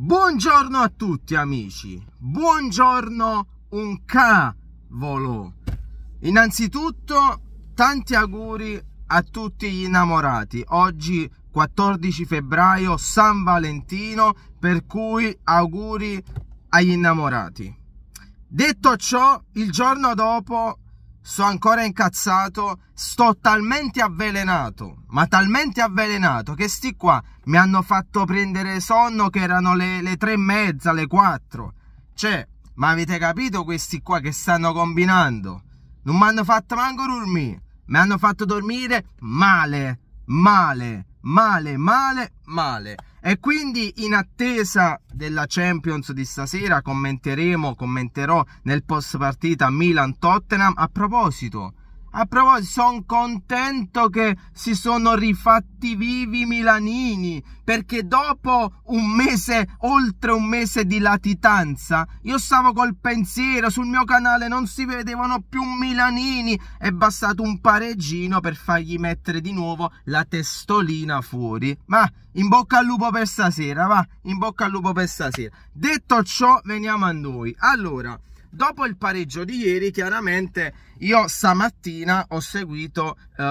Buongiorno a tutti amici, buongiorno un cavolo. Innanzitutto tanti auguri a tutti gli innamorati. Oggi 14 febbraio, San Valentino, per cui auguri agli innamorati. Detto ciò, il giorno dopo sto ancora incazzato, sto talmente avvelenato, ma talmente avvelenato che sti qua mi hanno fatto prendere sonno che erano le, le tre e mezza, le quattro. Cioè, ma avete capito questi qua che stanno combinando? Non mi hanno fatto manco dormire, mi hanno fatto dormire male, male, male, male, male. E quindi in attesa della Champions di stasera commenteremo, commenterò nel post partita Milan-Tottenham. A proposito, a proposito, sono contento che si sono rifatti vivi i Milanini, perché dopo un mese, oltre un mese di latitanza, io stavo col pensiero, sul mio canale non si vedevano più Milanini, è bastato un pareggino per fargli mettere di nuovo la testolina fuori. Ma in bocca al lupo per stasera, va, in bocca al lupo per stasera. Detto ciò, veniamo a noi. Allora... Dopo il pareggio di ieri, chiaramente io stamattina ho seguito uh,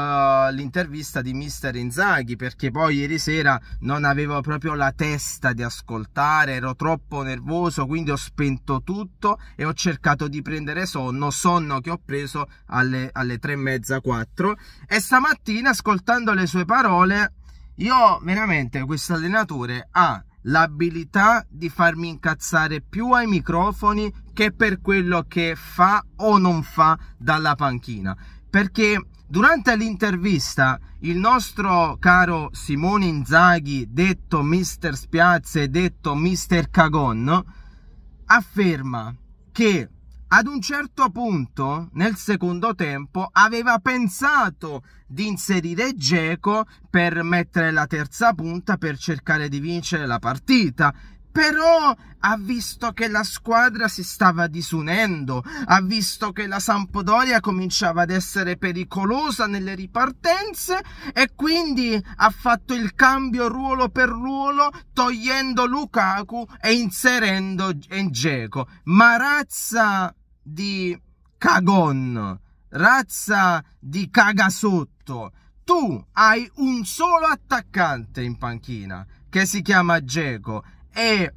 l'intervista di Mister Inzaghi perché poi ieri sera non avevo proprio la testa di ascoltare, ero troppo nervoso, quindi ho spento tutto e ho cercato di prendere sonno, sonno che ho preso alle, alle tre e mezza, quattro. E stamattina, ascoltando le sue parole, io veramente questo allenatore ha l'abilità di farmi incazzare più ai microfoni che per quello che fa o non fa dalla panchina. Perché durante l'intervista il nostro caro Simone Inzaghi, detto Mister Spiazze, detto Mister Cagon, afferma che ad un certo punto nel secondo tempo aveva pensato di inserire Geco per mettere la terza punta per cercare di vincere la partita però ha visto che la squadra si stava disunendo, ha visto che la Sampdoria cominciava ad essere pericolosa nelle ripartenze e quindi ha fatto il cambio ruolo per ruolo togliendo Lukaku e inserendo Dzeko. Ma razza di cagon, razza di cagasotto, tu hai un solo attaccante in panchina che si chiama Dzeko e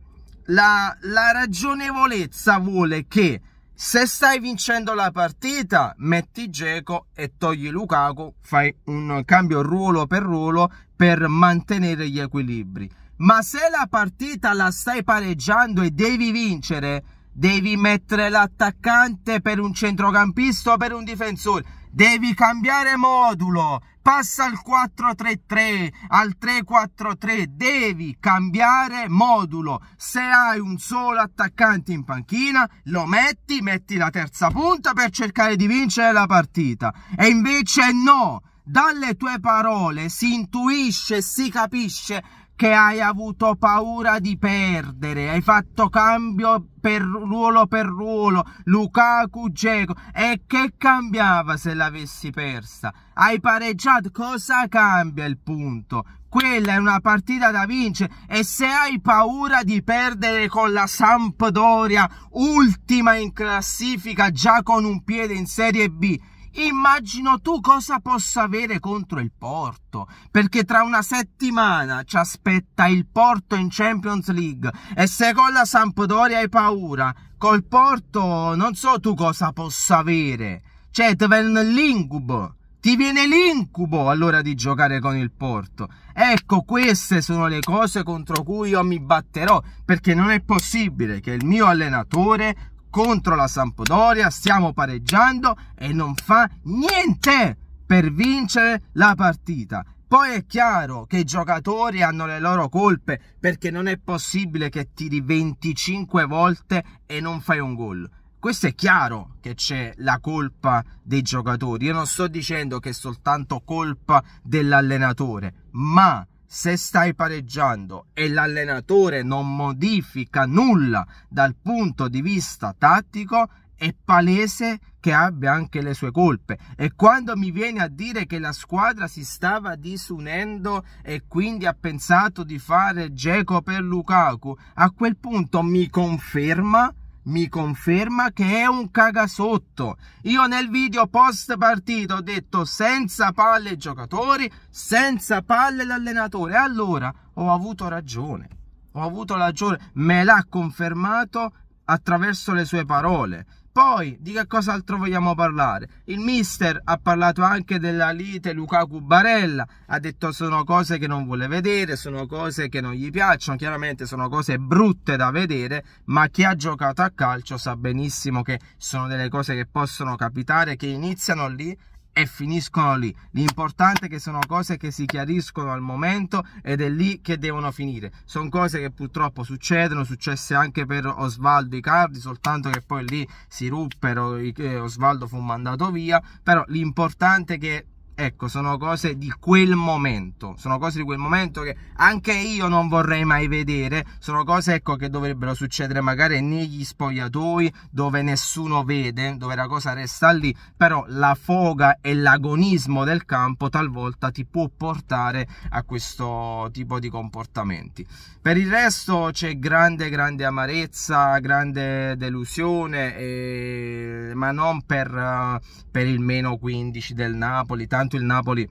la, la ragionevolezza vuole che se stai vincendo la partita, metti Geco e togli Lukaku, fai un cambio ruolo per ruolo per mantenere gli equilibri. Ma se la partita la stai pareggiando e devi vincere, devi mettere l'attaccante per un centrocampista o per un difensore devi cambiare modulo, passa al 433, al 343, devi cambiare modulo. Se hai un solo attaccante in panchina, lo metti, metti la terza punta per cercare di vincere la partita. E invece no, dalle tue parole si intuisce, si capisce che hai avuto paura di perdere, hai fatto cambio per ruolo per ruolo, Lukaku, Dzeko, e che cambiava se l'avessi persa? Hai pareggiato, cosa cambia il punto? Quella è una partita da vincere e se hai paura di perdere con la Sampdoria, ultima in classifica già con un piede in Serie B, Immagino tu cosa possa avere contro il Porto, perché tra una settimana ci aspetta il Porto in Champions League e se con la Sampdoria hai paura, col Porto non so tu cosa possa avere. Cioè, ti viene l'incubo, ti viene l'incubo allora di giocare con il Porto. Ecco, queste sono le cose contro cui io mi batterò, perché non è possibile che il mio allenatore contro la Sampdoria, stiamo pareggiando e non fa niente per vincere la partita. Poi è chiaro che i giocatori hanno le loro colpe perché non è possibile che tiri 25 volte e non fai un gol. Questo è chiaro che c'è la colpa dei giocatori. Io non sto dicendo che è soltanto colpa dell'allenatore, ma se stai pareggiando e l'allenatore non modifica nulla dal punto di vista tattico, è palese che abbia anche le sue colpe. E quando mi viene a dire che la squadra si stava disunendo e quindi ha pensato di fare Geco per Lukaku, a quel punto mi conferma mi conferma che è un cagasotto. Io nel video post partito ho detto senza palle i giocatori, senza palle l'allenatore. Allora ho avuto ragione, ho avuto ragione, me l'ha confermato attraverso le sue parole. Poi di che cos'altro vogliamo parlare? Il mister ha parlato anche della lite Lukaku Barella, ha detto sono cose che non vuole vedere, sono cose che non gli piacciono, chiaramente sono cose brutte da vedere, ma chi ha giocato a calcio sa benissimo che sono delle cose che possono capitare, che iniziano lì e finiscono lì. L'importante è che sono cose che si chiariscono al momento ed è lì che devono finire. Sono cose che purtroppo succedono, successe anche per Osvaldo Icardi, soltanto che poi lì si ruppero, eh, Osvaldo fu mandato via, però l'importante è che Ecco, sono cose di quel momento, sono cose di quel momento che anche io non vorrei mai vedere, sono cose ecco, che dovrebbero succedere magari negli spogliatoi dove nessuno vede, dove la cosa resta lì, però la foga e l'agonismo del campo talvolta ti può portare a questo tipo di comportamenti. Per il resto c'è grande grande amarezza, grande delusione, eh, ma non per, eh, per il meno 15 del Napoli, tanto tanto il Napoli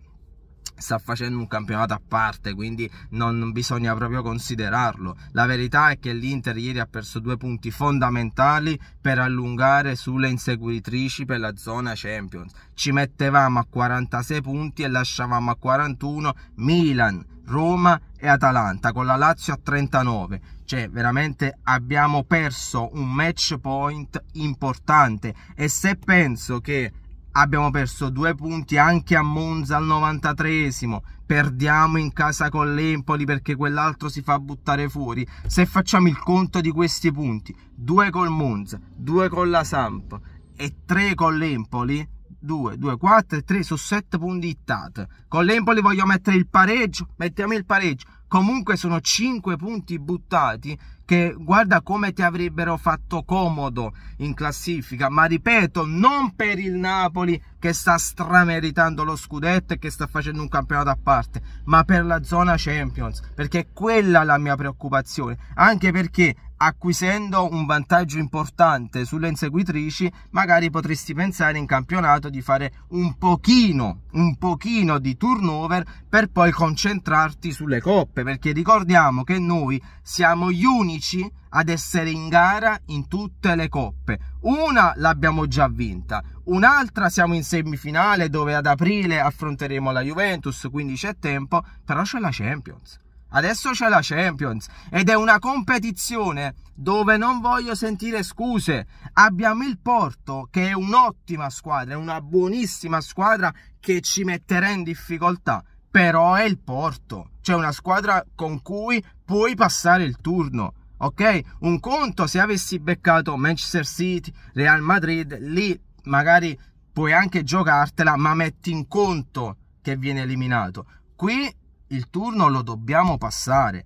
sta facendo un campionato a parte, quindi non bisogna proprio considerarlo. La verità è che l'Inter ieri ha perso due punti fondamentali per allungare sulle inseguitrici per la zona Champions. Ci mettevamo a 46 punti e lasciavamo a 41 Milan, Roma e Atalanta con la Lazio a 39 cioè veramente abbiamo perso un match point importante e se penso che abbiamo perso due punti anche a Monza al 93esimo perdiamo in casa con l'Empoli perché quell'altro si fa buttare fuori se facciamo il conto di questi punti due col Monza due con la Samp e tre con l'Empoli 2, 2, 4, 3 su 7 punti dittate con l'Empoli voglio mettere il pareggio mettiamo il pareggio comunque sono 5 punti buttati che guarda come ti avrebbero fatto comodo in classifica, ma ripeto, non per il Napoli che sta strameritando lo scudetto e che sta facendo un campionato a parte, ma per la zona Champions, perché quella è la mia preoccupazione, anche perché acquisendo un vantaggio importante sulle inseguitrici, magari potresti pensare in campionato di fare un pochino, un pochino di turnover per poi concentrarti sulle coppe, perché ricordiamo che noi siamo gli unici ad essere in gara in tutte le coppe. Una l'abbiamo già vinta, un'altra siamo in semifinale dove ad aprile affronteremo la Juventus, quindi c'è tempo, però c'è la Champions Adesso c'è la Champions ed è una competizione dove non voglio sentire scuse. Abbiamo il Porto che è un'ottima squadra, è una buonissima squadra che ci metterà in difficoltà, però è il Porto, cioè una squadra con cui puoi passare il turno. Ok? Un conto se avessi beccato Manchester City, Real Madrid, lì magari puoi anche giocartela, ma metti in conto che viene eliminato. Qui il turno lo dobbiamo passare,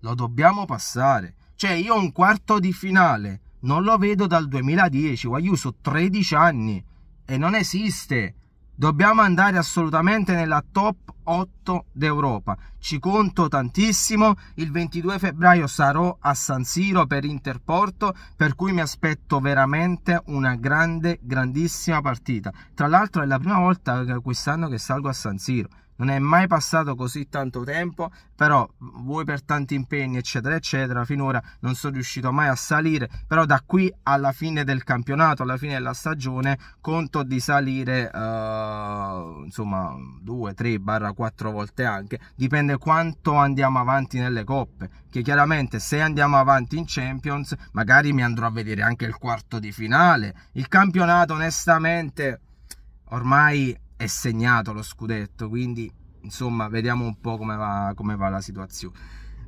lo dobbiamo passare. Cioè io un quarto di finale non lo vedo dal 2010, Guagliù so 13 anni e non esiste. Dobbiamo andare assolutamente nella top 8 d'Europa. Ci conto tantissimo. Il 22 febbraio sarò a San Siro per Interporto, per cui mi aspetto veramente una grande, grandissima partita. Tra l'altro è la prima volta eh, quest'anno che salgo a San Siro non è mai passato così tanto tempo, però voi per tanti impegni, eccetera, eccetera, finora non sono riuscito mai a salire, però da qui alla fine del campionato, alla fine della stagione, conto di salire uh, insomma 2, 3, barra 4 volte anche, dipende quanto andiamo avanti nelle coppe, che chiaramente se andiamo avanti in Champions, magari mi andrò a vedere anche il quarto di finale. Il campionato onestamente ormai è segnato lo scudetto, quindi insomma vediamo un po' come va, come va la situazione.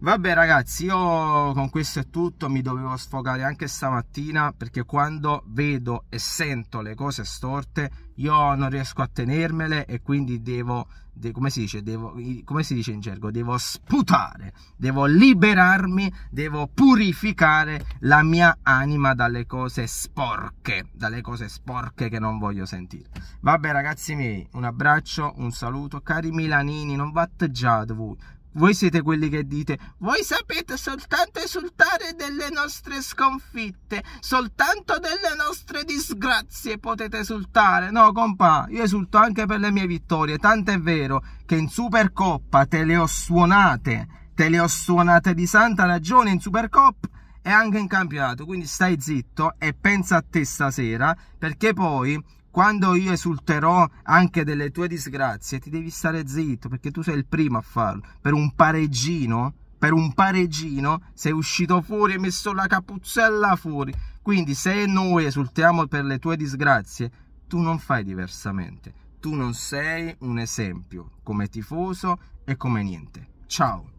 Vabbè ragazzi, io con questo è tutto, mi dovevo sfogare anche stamattina perché quando vedo e sento le cose storte io non riesco a tenermele e quindi devo, de, come, si dice, devo, come si dice in gergo, devo sputare, devo liberarmi, devo purificare la mia anima dalle cose sporche, dalle cose sporche che non voglio sentire. Vabbè ragazzi miei, un abbraccio, un saluto, cari milanini, non batteggiate voi, voi siete quelli che dite, voi sapete soltanto esultare delle nostre sconfitte, soltanto delle nostre disgrazie potete esultare. No, compa, io esulto anche per le mie vittorie, tanto è vero che in Supercoppa te le ho suonate, te le ho suonate di santa ragione in Supercoppa e anche in campionato, quindi stai zitto e pensa a te stasera, perché poi quando io esulterò anche delle tue disgrazie, ti devi stare zitto perché tu sei il primo a farlo. Per un pareggino, per un pareggino, sei uscito fuori e messo la capuzzella fuori. Quindi se noi esultiamo per le tue disgrazie, tu non fai diversamente. Tu non sei un esempio come tifoso e come niente. Ciao.